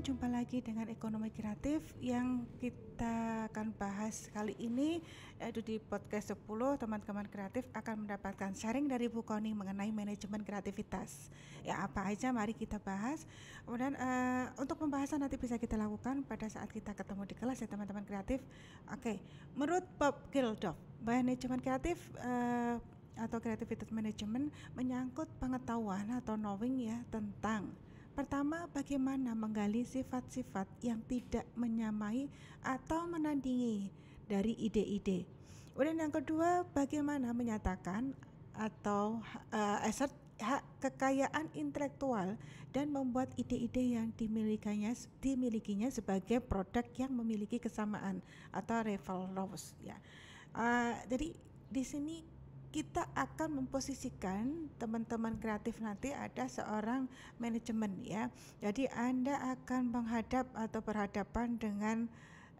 jumpa lagi dengan ekonomi kreatif yang kita akan bahas kali ini yaitu di podcast 10 teman-teman kreatif akan mendapatkan sharing dari Bu Koni mengenai manajemen kreativitas. Ya apa aja mari kita bahas. Kemudian uh, untuk pembahasan nanti bisa kita lakukan pada saat kita ketemu di kelas ya teman-teman kreatif. Oke, menurut Bob Geldof, manajemen kreatif uh, atau kreativitas manajemen menyangkut pengetahuan atau knowing ya tentang Pertama, bagaimana menggali sifat-sifat yang tidak menyamai atau menandingi dari ide-ide. Kemudian yang kedua, bagaimana menyatakan atau uh, assert hak kekayaan intelektual dan membuat ide-ide yang dimilikinya dimilikinya sebagai produk yang memiliki kesamaan atau rival laws ya. Uh, jadi di sini kita akan memposisikan teman-teman kreatif nanti ada seorang manajemen ya. Jadi Anda akan menghadap atau berhadapan dengan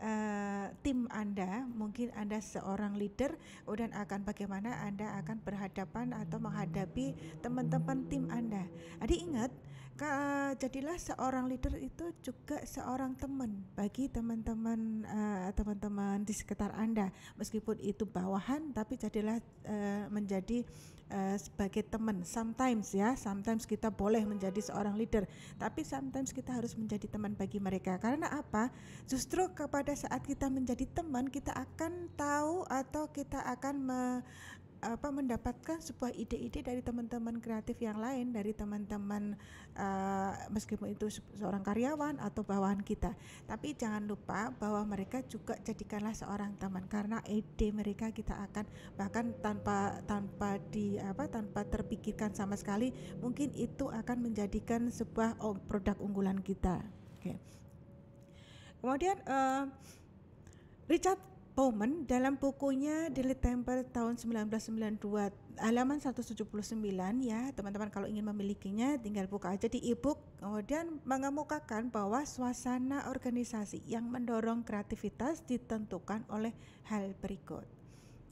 uh, tim Anda, mungkin Anda seorang leader, dan akan bagaimana Anda akan berhadapan atau menghadapi teman-teman tim Anda. Jadi ingat Ka, jadilah seorang leader itu juga seorang teman bagi teman-teman uh, teman-teman di sekitar Anda meskipun itu bawahan tapi jadilah uh, menjadi uh, sebagai teman sometimes ya sometimes kita boleh menjadi seorang leader tapi sometimes kita harus menjadi teman bagi mereka karena apa justru kepada saat kita menjadi teman kita akan tahu atau kita akan me, apa mendapatkan sebuah ide-ide dari teman-teman kreatif yang lain dari teman-teman uh, meskipun itu seorang karyawan atau bawahan kita tapi jangan lupa bahwa mereka juga jadikanlah seorang teman karena ide mereka kita akan bahkan tanpa tanpa di apa tanpa terpikirkan sama sekali mungkin itu akan menjadikan sebuah produk unggulan kita okay. kemudian uh, Richard Bowman dalam bukunya Daily Temple tahun 1992 halaman 179 ya teman-teman kalau ingin memilikinya tinggal buka aja di e-book kemudian mengemukakan bahwa suasana organisasi yang mendorong kreativitas ditentukan oleh hal berikut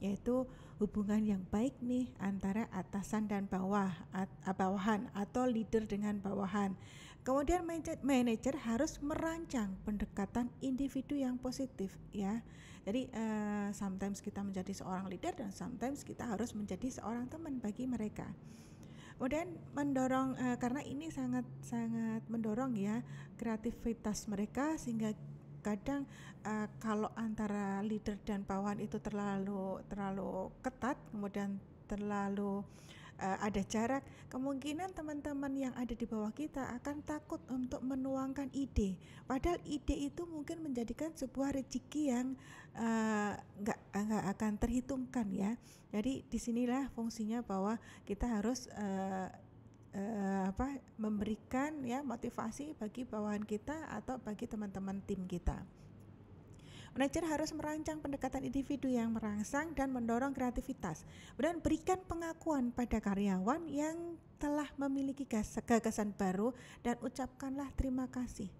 yaitu hubungan yang baik nih antara atasan dan bawah at, bawahan atau leader dengan bawahan Kemudian manajer harus merancang pendekatan individu yang positif ya. Jadi uh, sometimes kita menjadi seorang leader dan sometimes kita harus menjadi seorang teman bagi mereka. Kemudian mendorong uh, karena ini sangat sangat mendorong ya kreativitas mereka sehingga kadang uh, kalau antara leader dan bawahan itu terlalu terlalu ketat kemudian terlalu uh, ada jarak, kemungkinan teman-teman yang ada di bawah kita akan takut untuk menuangkan ide. Padahal ide itu mungkin menjadikan sebuah rezeki yang eh, nggak uh, nggak akan terhitungkan ya. Jadi disinilah fungsinya bahwa kita harus uh, uh, apa memberikan ya motivasi bagi bawahan kita atau bagi teman-teman tim kita. Manajer harus merancang pendekatan individu yang merangsang dan mendorong kreativitas dan berikan pengakuan pada karyawan yang telah memiliki gagasan baru dan ucapkanlah terima kasih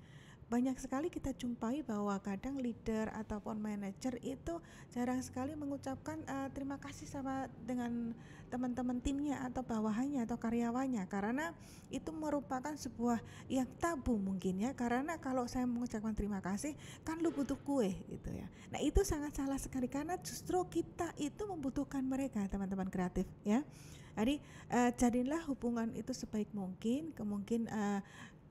banyak sekali kita jumpai bahwa kadang leader ataupun manager itu jarang sekali mengucapkan uh, terima kasih sama dengan teman-teman timnya atau bawahannya atau karyawannya karena itu merupakan sebuah yang tabu mungkin ya karena kalau saya mengucapkan terima kasih kan lu butuh kue gitu ya. Nah, itu sangat salah sekali karena justru kita itu membutuhkan mereka teman-teman kreatif ya. Jadi uh, jadilah hubungan itu sebaik mungkin, kemungkinan uh, eh,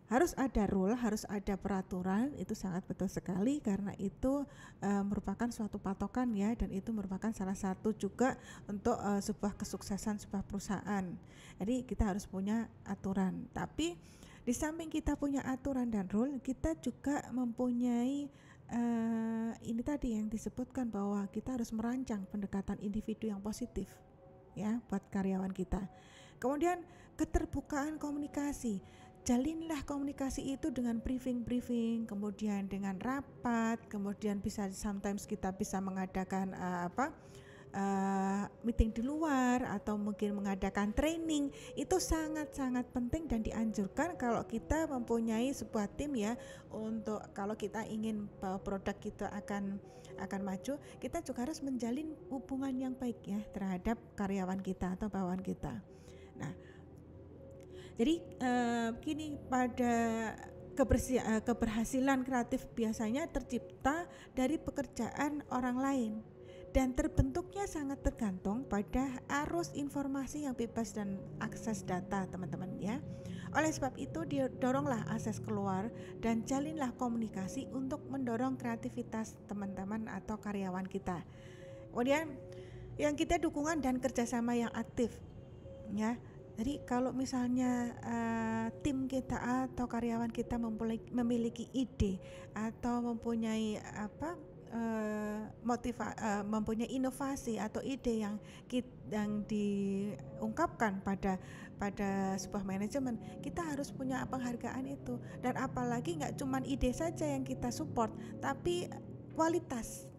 harus ada rule, harus ada peraturan, itu sangat betul sekali karena itu e, merupakan suatu patokan ya dan itu merupakan salah satu juga untuk e, sebuah kesuksesan sebuah perusahaan. Jadi kita harus punya aturan. Tapi di samping kita punya aturan dan rule, kita juga mempunyai e, ini tadi yang disebutkan bahwa kita harus merancang pendekatan individu yang positif ya buat karyawan kita. Kemudian keterbukaan komunikasi jalinlah komunikasi itu dengan briefing-briefing, kemudian dengan rapat, kemudian bisa sometimes kita bisa mengadakan uh, apa uh, meeting di luar atau mungkin mengadakan training itu sangat-sangat penting dan dianjurkan kalau kita mempunyai sebuah tim ya untuk kalau kita ingin bahwa eh, produk kita akan akan maju kita juga harus menjalin hubungan yang baik ya terhadap karyawan kita atau bawahan kita. Nah, jadi uh, eh, kini pada eh, keberhasilan kreatif biasanya tercipta dari pekerjaan orang lain dan terbentuknya sangat tergantung pada arus informasi yang bebas dan akses data teman-teman ya. Oleh sebab itu didoronglah akses keluar dan jalinlah komunikasi untuk mendorong kreativitas teman-teman atau karyawan kita. Kemudian yang kita dukungan dan kerjasama yang aktif ya jadi kalau misalnya uh, tim kita atau karyawan kita memiliki ide atau mempunyai apa uh, motiva uh, mempunyai inovasi atau ide yang yang diungkapkan pada pada sebuah manajemen, kita harus punya penghargaan itu. Dan apalagi nggak cuma ide saja yang kita support, tapi kualitas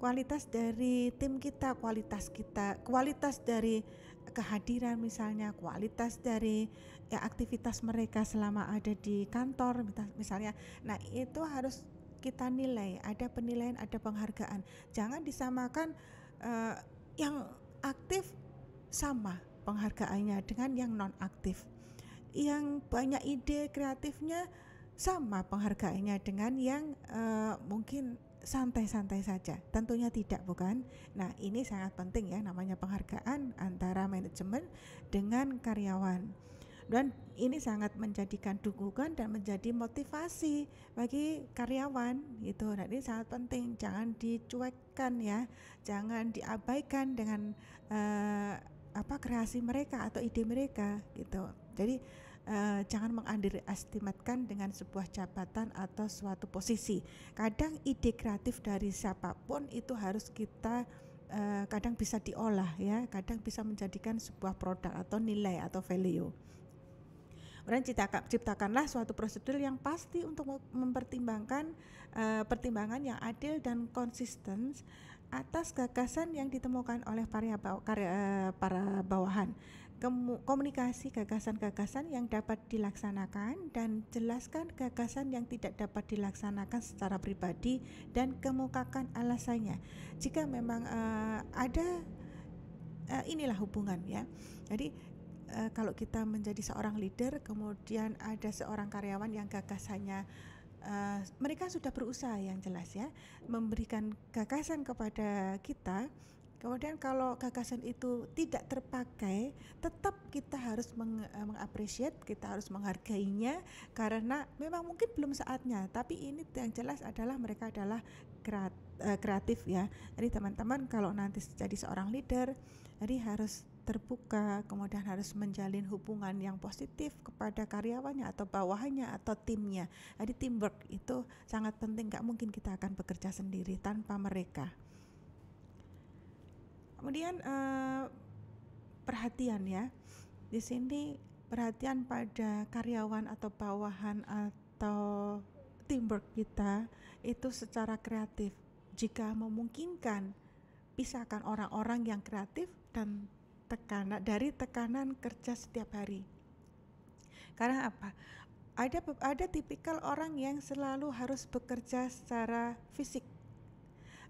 kualitas dari tim kita, kualitas kita, kualitas dari kehadiran misalnya kualitas dari ya, aktivitas mereka selama ada di kantor misalnya nah itu harus kita nilai ada penilaian ada penghargaan jangan disamakan uh, yang aktif sama penghargaannya dengan yang non aktif yang banyak ide kreatifnya sama penghargaannya dengan yang uh, mungkin santai-santai saja. Tentunya tidak, bukan? Nah, ini sangat penting ya namanya penghargaan antara manajemen dengan karyawan. Dan ini sangat menjadikan dukungan dan menjadi motivasi bagi karyawan gitu. Nah, ini sangat penting, jangan dicuekkan ya. Jangan diabaikan dengan uh, apa kreasi mereka atau ide mereka gitu. Jadi Eh, jangan jangan mengandirestimatkan dengan sebuah jabatan atau suatu posisi. Kadang ide kreatif dari siapapun itu harus kita eh, kadang bisa diolah ya, kadang bisa menjadikan sebuah produk atau nilai atau value. Kemudian ciptakanlah suatu prosedur yang pasti untuk mempertimbangkan e, pertimbangan yang adil dan konsisten atas gagasan yang ditemukan oleh para bawahan komunikasi gagasan-gagasan yang dapat dilaksanakan dan jelaskan gagasan yang tidak dapat dilaksanakan secara pribadi dan kemukakan alasannya jika memang uh, ada uh, inilah hubungan ya jadi uh, kalau kita menjadi seorang leader kemudian ada seorang karyawan yang gagasannya Uh, mereka sudah berusaha yang jelas ya memberikan gagasan kepada kita Kemudian kalau gagasan itu tidak terpakai, tetap kita harus meng, eh, mengapresiat, kita harus menghargainya karena memang mungkin belum saatnya. Tapi ini yang jelas adalah mereka adalah eh, kreatif ya. Jadi teman-teman kalau nanti jadi seorang leader, jadi harus terbuka, kemudian harus menjalin hubungan yang positif kepada karyawannya atau bawahannya atau timnya. Jadi teamwork itu sangat penting, nggak mungkin kita akan bekerja sendiri tanpa mereka. Kemudian uh, perhatian ya. Di sini perhatian pada karyawan atau bawahan atau teamwork kita itu secara kreatif. Jika memungkinkan, pisahkan orang-orang yang kreatif dan tekanan dari tekanan kerja setiap hari. Karena apa? Ada ada tipikal orang yang selalu harus bekerja secara fisik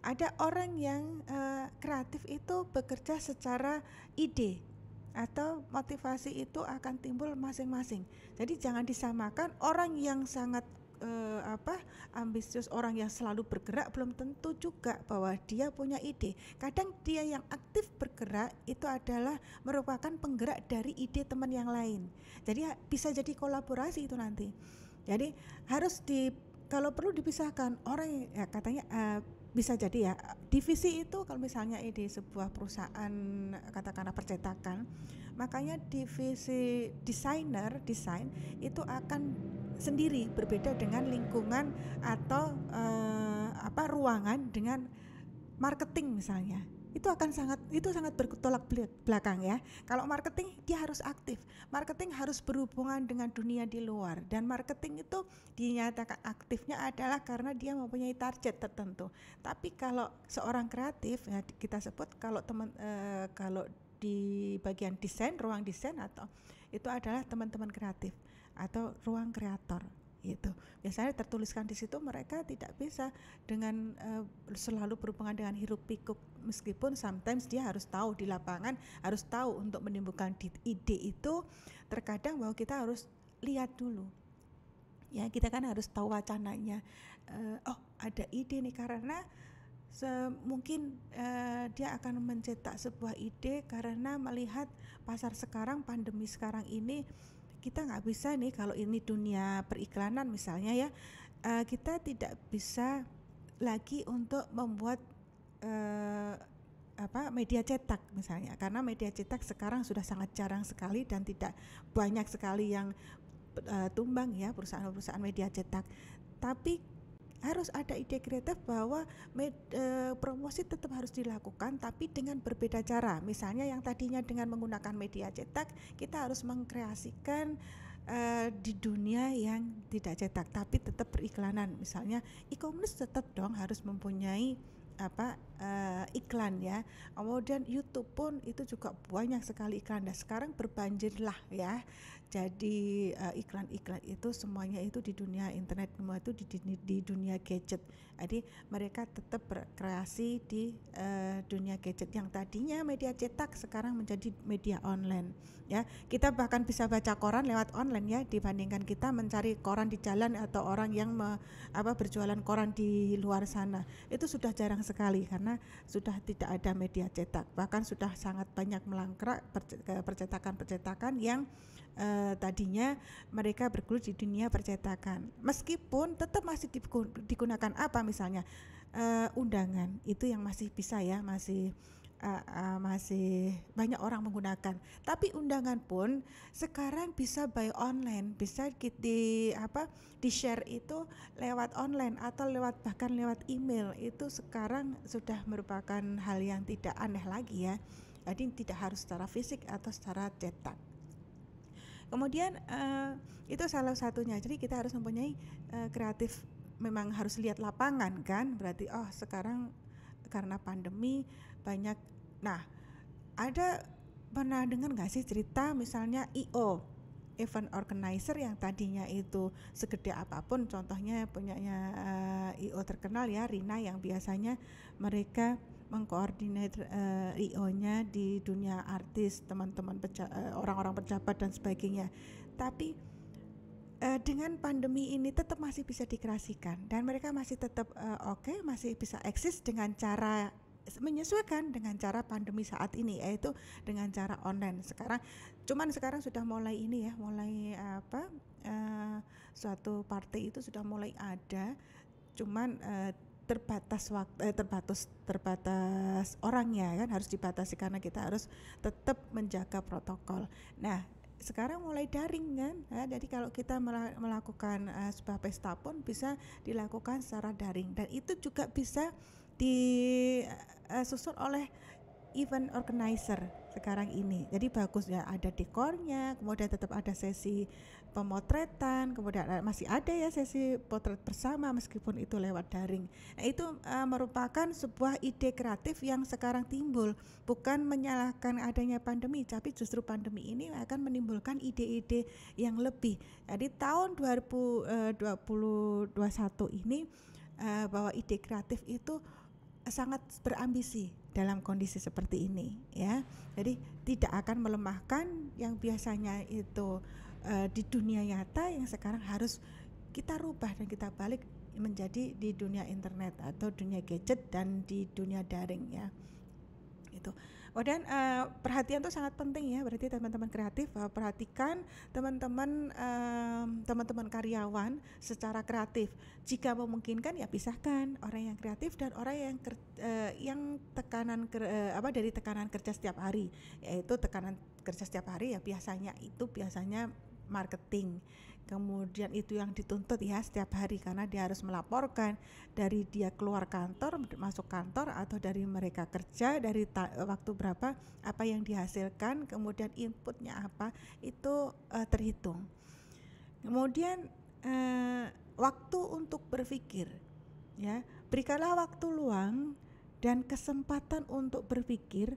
ada orang yang uh, kreatif itu bekerja secara ide atau motivasi itu akan timbul masing-masing. Jadi jangan disamakan orang yang sangat uh, apa ambisius orang yang selalu bergerak belum tentu juga bahwa dia punya ide. Kadang dia yang aktif bergerak itu adalah merupakan penggerak dari ide teman yang lain. Jadi bisa jadi kolaborasi itu nanti. Jadi harus di kalau perlu dipisahkan orang ya katanya uh, bisa jadi ya divisi itu kalau misalnya di sebuah perusahaan katakanlah percetakan makanya divisi desainer desain itu akan sendiri berbeda dengan lingkungan atau eh, apa ruangan dengan marketing misalnya itu akan sangat itu sangat bertolak belakang ya. Kalau marketing dia harus aktif. Marketing harus berhubungan dengan dunia di luar dan marketing itu dinyatakan aktifnya adalah karena dia mempunyai target tertentu. Tapi kalau seorang kreatif ya kita sebut kalau teman eh, kalau di bagian desain, ruang desain atau itu adalah teman-teman kreatif atau ruang kreator itu biasanya tertuliskan di situ mereka tidak bisa dengan uh, selalu berhubungan dengan hirup pikuk meskipun sometimes dia harus tahu di lapangan harus tahu untuk menimbulkan ide itu terkadang bahwa kita harus lihat dulu ya kita kan harus tahu wacananya uh, oh ada ide nih karena mungkin uh, eh, dia akan mencetak sebuah ide karena melihat pasar sekarang pandemi sekarang ini kita nggak bisa nih kalau ini dunia periklanan misalnya ya uh, kita tidak bisa lagi untuk membuat uh, apa media cetak misalnya karena media cetak sekarang sudah sangat jarang sekali dan tidak banyak sekali yang uh, tumbang ya perusahaan-perusahaan media cetak tapi harus ada ide kreatif bahwa med, e, promosi tetap harus dilakukan tapi dengan berbeda cara. Misalnya yang tadinya dengan menggunakan media cetak, kita harus mengkreasikan e, di dunia yang tidak cetak tapi tetap periklanan. Misalnya e-commerce tetap dong harus mempunyai apa uh, iklan ya. Kemudian YouTube pun itu juga banyak sekali iklan dan nah, sekarang berbanjir lah ya. Jadi eh, iklan-iklan itu semuanya itu di dunia internet semua itu di, di, di dunia gadget. Jadi mereka tetap berkreasi di uh, dunia gadget yang tadinya media cetak sekarang menjadi media online ya. Kita bahkan bisa baca koran lewat online ya dibandingkan kita mencari koran di jalan atau orang yang me, apa berjualan koran di luar sana. Itu sudah jarang sekali karena sudah tidak ada media cetak bahkan sudah sangat banyak melangkrak percetakan-percetakan yang eh, tadinya mereka bergelut di dunia percetakan meskipun tetap masih digunakan apa misalnya eh, undangan itu yang masih bisa ya masih uh, uh, masih banyak orang menggunakan. Tapi undangan pun sekarang bisa by online, bisa di apa di share itu lewat online atau lewat bahkan lewat email itu sekarang sudah merupakan hal yang tidak aneh lagi ya. Jadi tidak harus secara fisik atau secara cetak. Kemudian uh, itu salah satunya. Jadi kita harus mempunyai uh, kreatif memang harus lihat lapangan kan. Berarti oh sekarang karena pandemi banyak nah ada pernah dengar nggak sih cerita misalnya IO event organizer yang tadinya itu segede apapun contohnya punyanya uh, eh, IO terkenal ya Rina yang biasanya mereka mengkoordinat uh, eh, nya di dunia artis, teman-teman peja- eh, orang-orang pejabat dan sebagainya. Tapi dengan pandemi ini tetap masih bisa dikreasikan dan mereka masih tetap uh, oke, okay, masih bisa eksis dengan cara menyesuaikan dengan cara pandemi saat ini yaitu dengan cara online sekarang cuman sekarang sudah mulai ini ya mulai apa uh, suatu partai itu sudah mulai ada cuman uh, terbatas waktu eh, terbatas eh, terbatas orangnya kan harus dibatasi karena kita harus tetap menjaga protokol. Nah, sekarang mulai daring kan ya, jadi kalau kita melakukan uh, sebuah pesta pun bisa dilakukan secara daring dan itu juga bisa di disusun eh, oleh event organizer sekarang ini. Jadi bagus ya ada dekornya, kemudian tetap ada sesi pemotretan, kemudian masih ada ya sesi potret bersama meskipun itu lewat daring. Nah, itu uh, merupakan sebuah ide kreatif yang sekarang timbul, bukan menyalahkan adanya pandemi, tapi justru pandemi ini akan menimbulkan ide-ide yang lebih. Jadi tahun 2021 eh, ini bahwa ide kreatif itu sangat berambisi dalam kondisi seperti ini ya. Jadi tidak akan melemahkan yang biasanya itu e, di dunia nyata yang sekarang harus kita rubah dan kita balik menjadi di dunia internet atau dunia gadget dan di dunia daring ya. Itu. Oh uh, perhatian itu sangat penting ya. Berarti teman-teman kreatif uh, perhatikan teman-teman teman-teman karyawan secara kreatif. Jika memungkinkan ya pisahkan orang yang kreatif dan orang yang ker, uh, yang tekanan ker, uh, apa dari tekanan kerja setiap hari. Yaitu tekanan kerja setiap hari ya biasanya itu biasanya marketing kemudian itu yang dituntut ya setiap hari karena dia harus melaporkan dari dia keluar kantor masuk kantor atau dari mereka kerja dari eh, waktu berapa apa yang dihasilkan kemudian inputnya apa itu uh, terhitung kemudian uh, waktu untuk berpikir ya berikanlah waktu luang dan kesempatan untuk berpikir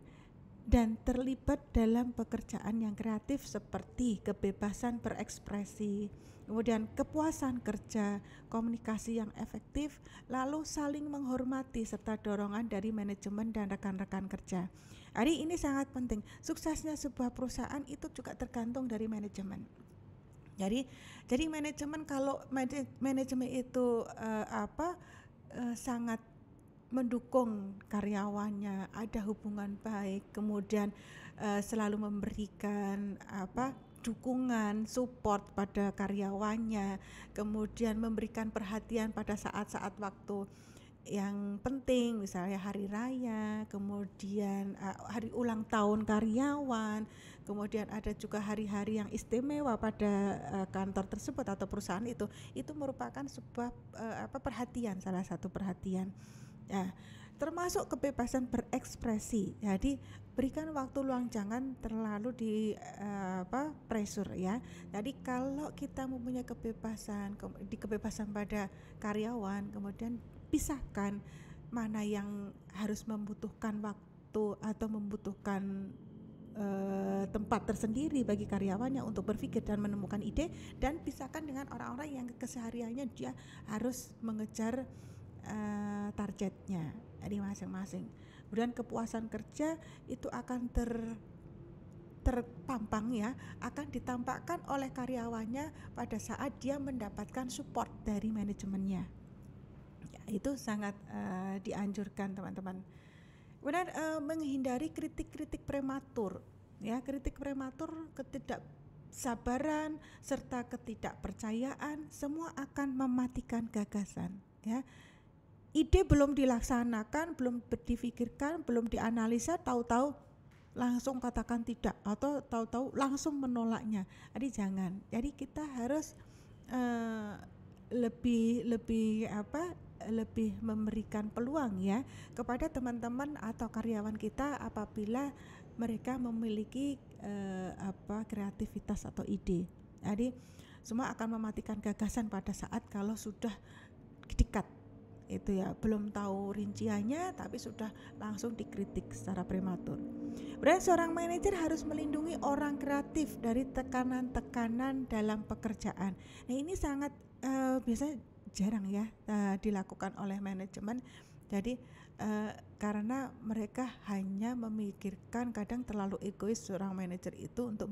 dan terlibat dalam pekerjaan yang kreatif seperti kebebasan berekspresi, kemudian kepuasan kerja, komunikasi yang efektif, lalu saling menghormati serta dorongan dari manajemen dan rekan-rekan kerja. Hari ini sangat penting. Suksesnya sebuah perusahaan itu juga tergantung dari manajemen. Jadi, jadi manajemen kalau manajemen itu uh, apa uh, sangat mendukung karyawannya, ada hubungan baik, kemudian uh, selalu memberikan apa dukungan, support pada karyawannya, kemudian memberikan perhatian pada saat-saat waktu yang penting misalnya hari raya, kemudian uh, hari ulang tahun karyawan, kemudian ada juga hari-hari yang istimewa pada uh, kantor tersebut atau perusahaan itu. Itu merupakan sebuah uh, apa perhatian salah satu perhatian. Ya, termasuk kebebasan berekspresi. Jadi berikan waktu luang jangan terlalu di eh, apa pressure ya. Jadi kalau kita mempunyai kebebasan ke, di kebebasan pada karyawan, kemudian pisahkan mana yang harus membutuhkan waktu atau membutuhkan eh, tempat tersendiri bagi karyawannya untuk berpikir dan menemukan ide dan pisahkan dengan orang-orang yang kesehariannya dia harus mengejar uh, targetnya dari masing-masing. Kemudian kepuasan kerja itu akan ter terpampang ya akan ditampakkan oleh karyawannya pada saat dia mendapatkan support dari manajemennya. Ya, itu sangat uh, dianjurkan teman-teman. Kemudian uh, menghindari kritik-kritik prematur ya kritik prematur ketidak sabaran serta ketidakpercayaan semua akan mematikan gagasan ya ide belum dilaksanakan, belum difikirkan, belum dianalisa, tahu-tahu langsung katakan tidak atau tahu-tahu langsung menolaknya. Jadi jangan. Jadi kita harus uh, lebih lebih apa? lebih memberikan peluang ya kepada teman-teman atau karyawan kita apabila mereka memiliki uh, apa kreativitas atau ide. Jadi semua akan mematikan gagasan pada saat kalau sudah dekat itu ya belum tahu rinciannya tapi sudah langsung dikritik secara prematur. Berarti seorang manajer harus melindungi orang kreatif dari tekanan-tekanan dalam pekerjaan. Nah ini sangat uh, biasanya jarang ya uh, dilakukan oleh manajemen. Jadi uh, karena mereka hanya memikirkan kadang terlalu egois seorang manajer itu untuk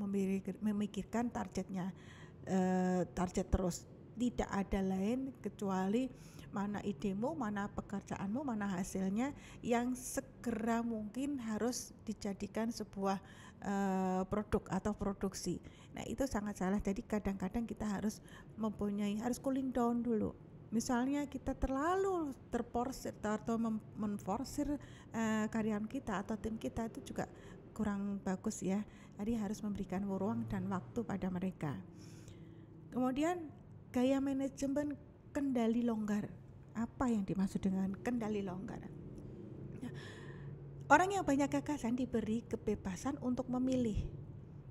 memikirkan targetnya uh, target terus tidak ada lain kecuali mana idemu, mana pekerjaanmu, mana hasilnya yang segera mungkin harus dijadikan sebuah uh, produk atau produksi. Nah, itu sangat salah. Jadi kadang-kadang kita harus mempunyai harus cooling down dulu misalnya kita terlalu terporsir atau menforsir uh, karyawan kita atau tim kita itu juga kurang bagus ya. Jadi harus memberikan ruang dan waktu pada mereka. Kemudian gaya manajemen kendali longgar. Apa yang dimaksud dengan kendali longgar? Ya, orang yang banyak gagasan diberi kebebasan untuk memilih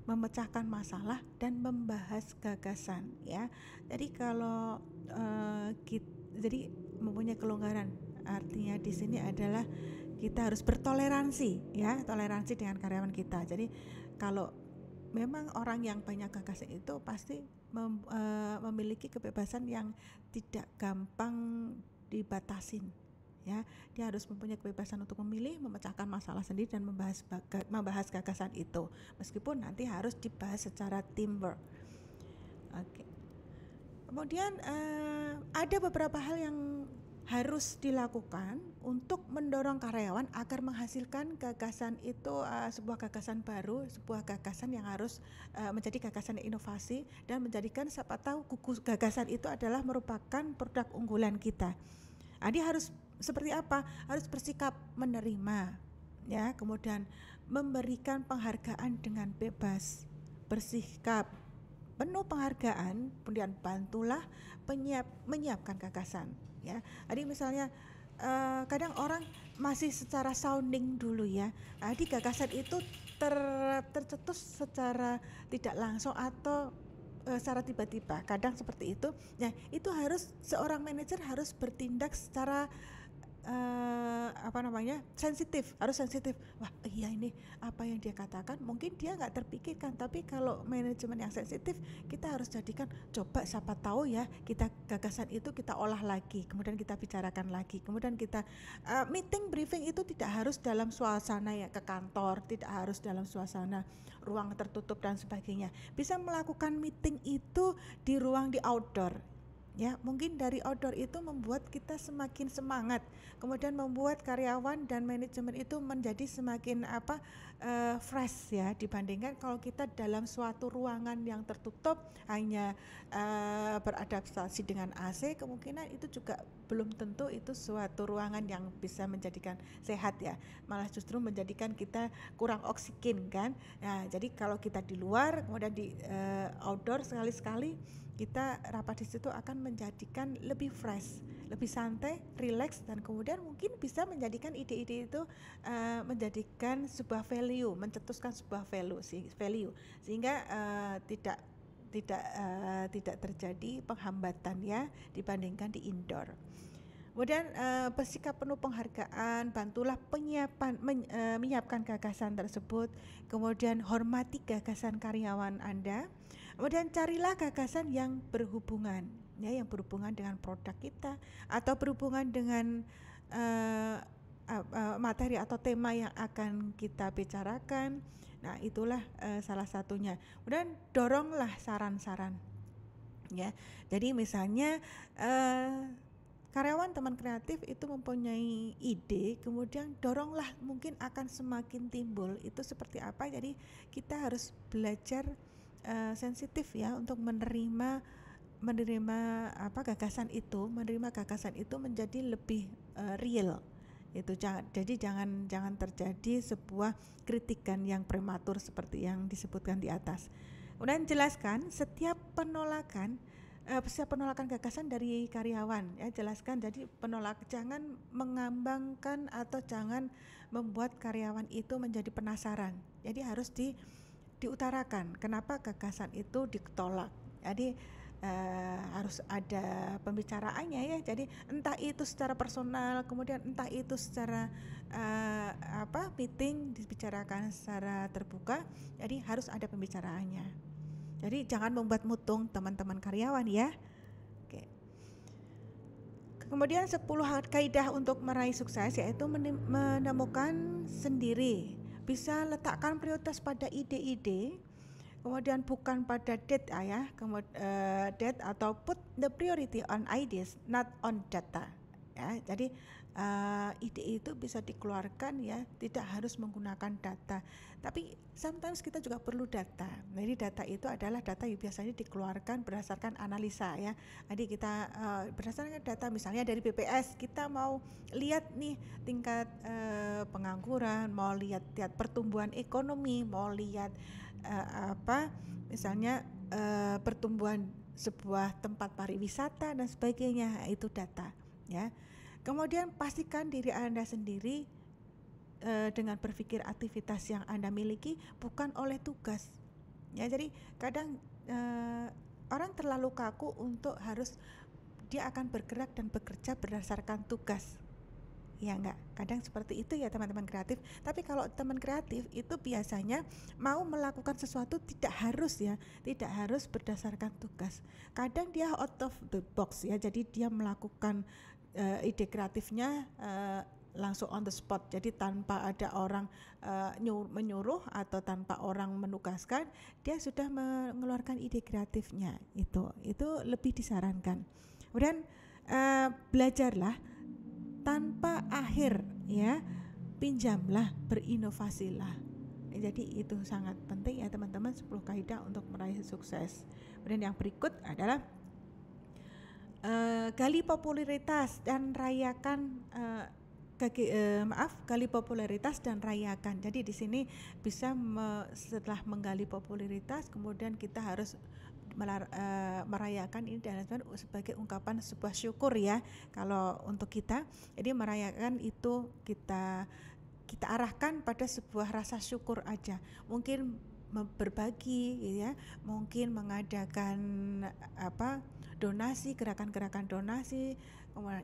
memecahkan masalah dan membahas gagasan ya. Jadi kalau uh, eh, kita, jadi mempunyai kelonggaran artinya di sini adalah kita harus bertoleransi ya, toleransi dengan karyawan kita. Jadi kalau memang orang yang banyak gagasan itu pasti mem, uh, memiliki kebebasan yang tidak gampang dibatasin ya dia harus mempunyai kebebasan untuk memilih memecahkan masalah sendiri dan membahas membahas gagasan itu meskipun nanti harus dibahas secara teamwork oke okay. kemudian uh, ada beberapa hal yang harus dilakukan untuk mendorong karyawan agar menghasilkan gagasan itu uh, sebuah gagasan baru, sebuah gagasan yang harus uh, menjadi gagasan inovasi dan menjadikan siapa tahu gugus gagasan itu adalah merupakan produk unggulan kita. Adi nah, harus seperti apa? Harus bersikap menerima ya, kemudian memberikan penghargaan dengan bebas, bersikap penuh penghargaan kemudian bantulah penyiap menyiapkan gagasan ya jadi misalnya uh, kadang orang masih secara sounding dulu ya jadi nah, gagasan itu ter, tercetus secara tidak langsung atau uh, secara tiba-tiba kadang seperti itu nah itu harus seorang manajer harus bertindak secara uh, apa namanya sensitif harus sensitif wah iya ini apa yang dia katakan mungkin dia nggak terpikirkan tapi kalau manajemen yang sensitif kita harus jadikan coba siapa tahu ya kita gagasan itu kita olah lagi kemudian kita bicarakan lagi kemudian kita uh, meeting briefing itu tidak harus dalam suasana ya ke kantor tidak harus dalam suasana ruang tertutup dan sebagainya bisa melakukan meeting itu di ruang di outdoor ya mungkin dari outdoor itu membuat kita semakin semangat kemudian membuat karyawan dan manajemen itu menjadi semakin apa uh, fresh ya dibandingkan kalau kita dalam suatu ruangan yang tertutup hanya uh, beradaptasi dengan AC kemungkinan itu juga belum tentu itu suatu ruangan yang bisa menjadikan sehat ya malah justru menjadikan kita kurang oksigen kan nah jadi kalau kita di luar kemudian di uh, outdoor sekali-sekali kita rapat di situ akan menjadikan lebih fresh, lebih santai, relax dan kemudian mungkin bisa menjadikan ide-ide itu uh, menjadikan sebuah value, mencetuskan sebuah value, value sehingga uh, tidak tidak uh, tidak terjadi penghambatan ya dibandingkan di indoor. Kemudian uh, bersikap penuh penghargaan, bantulah penyiapan men, uh, menyiapkan gagasan tersebut. Kemudian hormati gagasan karyawan Anda. Kemudian carilah gagasan yang berhubungan, ya, yang berhubungan dengan produk kita atau berhubungan dengan uh, materi atau tema yang akan kita bicarakan. Nah, itulah uh, salah satunya. Kemudian doronglah saran-saran, ya. Jadi misalnya uh, karyawan teman kreatif itu mempunyai ide kemudian doronglah mungkin akan semakin timbul itu seperti apa jadi kita harus belajar uh, sensitif ya untuk menerima menerima apa gagasan itu, menerima gagasan itu menjadi lebih uh, real itu jangan jadi jangan jangan terjadi sebuah kritikan yang prematur seperti yang disebutkan di atas. Kemudian jelaskan setiap penolakan uh, setiap penolakan gagasan dari karyawan ya jelaskan jadi penolak jangan mengambangkan atau jangan membuat karyawan itu menjadi penasaran. Jadi harus di diutarakan kenapa gagasan itu ditolak. Jadi eh, harus ada pembicaraannya ya. Jadi entah itu secara personal, kemudian entah itu secara eh, apa meeting dibicarakan secara terbuka. Jadi harus ada pembicaraannya. Jadi jangan membuat mutung teman-teman karyawan ya. Oke. Kemudian 10 kaidah untuk meraih sukses yaitu menemukan sendiri bisa letakkan prioritas pada ide-ide kemudian bukan pada data ah, ya kemudian uh, eh, data atau put the priority on ideas not on data ya jadi uh, ide itu bisa dikeluarkan ya tidak harus menggunakan data tapi sometimes kita juga perlu data nah ini data itu adalah data yang biasanya dikeluarkan berdasarkan analisa ya jadi kita uh, berdasarkan data misalnya dari BPS kita mau lihat nih tingkat uh, pengangguran mau lihat lihat pertumbuhan ekonomi mau lihat uh, apa misalnya uh, pertumbuhan sebuah tempat pariwisata dan sebagainya itu data ya Kemudian pastikan diri Anda sendiri e, dengan berpikir aktivitas yang Anda miliki bukan oleh tugas. Ya, jadi kadang e, orang terlalu kaku untuk harus dia akan bergerak dan bekerja berdasarkan tugas. Ya enggak, kadang seperti itu ya teman-teman kreatif. Tapi kalau teman kreatif itu biasanya mau melakukan sesuatu tidak harus ya, tidak harus berdasarkan tugas. Kadang dia out of the box ya, jadi dia melakukan uh, ide kreatifnya uh, langsung on the spot. Jadi tanpa ada orang uh, menyuruh atau tanpa orang menugaskan, dia sudah mengeluarkan ide kreatifnya. Itu itu lebih disarankan. Kemudian uh, belajarlah tanpa akhir ya. Pinjamlah, berinovasilah. Jadi itu sangat penting ya teman-teman 10 kaidah untuk meraih sukses. Kemudian yang berikut adalah uh, gali popularitas dan rayakan uh, eh, kaki, eh, maaf gali popularitas dan rayakan. Jadi di sini bisa me, setelah menggali popularitas kemudian kita harus melar, eh, merayakan ini dan sebagai ungkapan sebuah syukur ya kalau untuk kita. Jadi merayakan itu kita kita arahkan pada sebuah rasa syukur aja. Mungkin berbagi ya, mungkin mengadakan apa donasi gerakan-gerakan donasi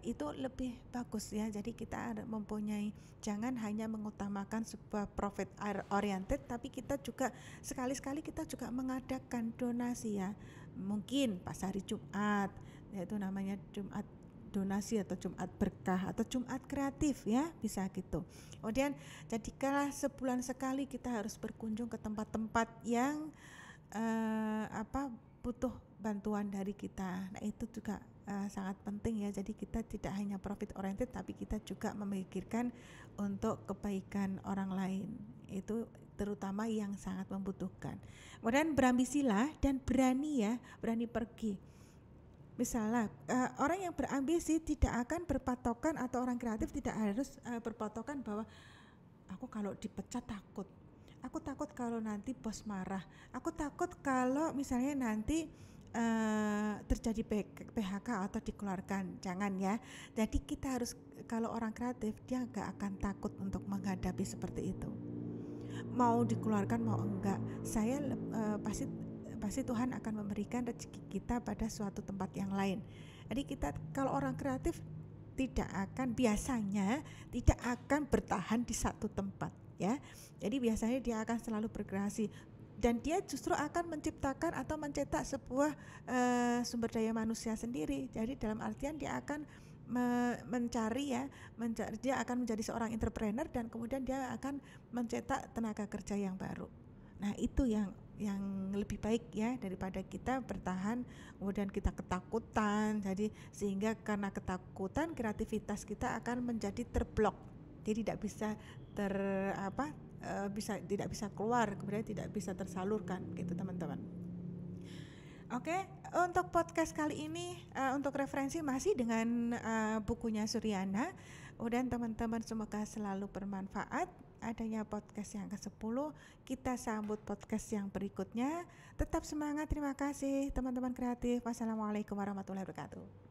itu lebih bagus ya jadi kita mempunyai jangan hanya mengutamakan sebuah profit oriented tapi kita juga sekali-sekali kita juga mengadakan donasi ya mungkin pas hari Jumat yaitu namanya Jumat donasi atau Jumat berkah atau Jumat kreatif ya bisa gitu. Kemudian jadikanlah sebulan sekali kita harus berkunjung ke tempat-tempat yang eh, apa butuh bantuan dari kita. Nah, itu juga uh, sangat penting ya. Jadi kita tidak hanya profit oriented tapi kita juga memikirkan untuk kebaikan orang lain. Itu terutama yang sangat membutuhkan. Kemudian berambisilah dan berani ya, berani pergi. Misalnya uh, orang yang berambisi tidak akan berpatokan atau orang kreatif tidak harus uh, berpatokan bahwa aku kalau dipecat takut. Aku takut kalau nanti bos marah. Aku takut kalau misalnya nanti Uh, terjadi PHK atau dikeluarkan jangan ya jadi kita harus kalau orang kreatif dia nggak akan takut untuk menghadapi seperti itu mau dikeluarkan mau enggak saya uh, pasti pasti Tuhan akan memberikan rezeki kita pada suatu tempat yang lain jadi kita kalau orang kreatif tidak akan biasanya tidak akan bertahan di satu tempat ya jadi biasanya dia akan selalu berkreasi dan dia justru akan menciptakan atau mencetak sebuah uh, sumber daya manusia sendiri. Jadi dalam artian dia akan me mencari ya, menca dia akan menjadi seorang entrepreneur dan kemudian dia akan mencetak tenaga kerja yang baru. Nah itu yang yang lebih baik ya daripada kita bertahan kemudian kita ketakutan jadi sehingga karena ketakutan kreativitas kita akan menjadi terblok Jadi tidak bisa ter apa uh, bisa tidak bisa keluar kemudian tidak bisa tersalurkan gitu teman-teman Oke, okay, untuk podcast kali ini uh, untuk referensi masih dengan uh, bukunya Suryana. Dan teman-teman semoga selalu bermanfaat. Adanya podcast yang ke-10, kita sambut podcast yang berikutnya. Tetap semangat, terima kasih teman-teman kreatif. Wassalamualaikum warahmatullahi wabarakatuh.